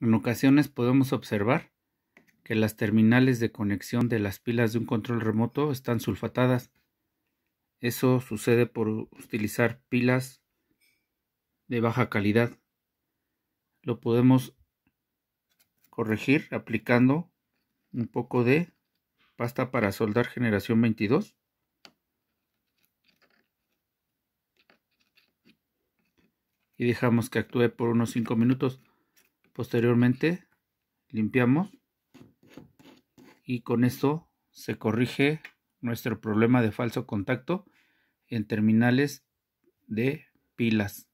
En ocasiones podemos observar que las terminales de conexión de las pilas de un control remoto están sulfatadas. Eso sucede por utilizar pilas de baja calidad. Lo podemos corregir aplicando un poco de pasta para soldar generación 22. Y dejamos que actúe por unos 5 minutos. Posteriormente limpiamos y con esto se corrige nuestro problema de falso contacto en terminales de pilas.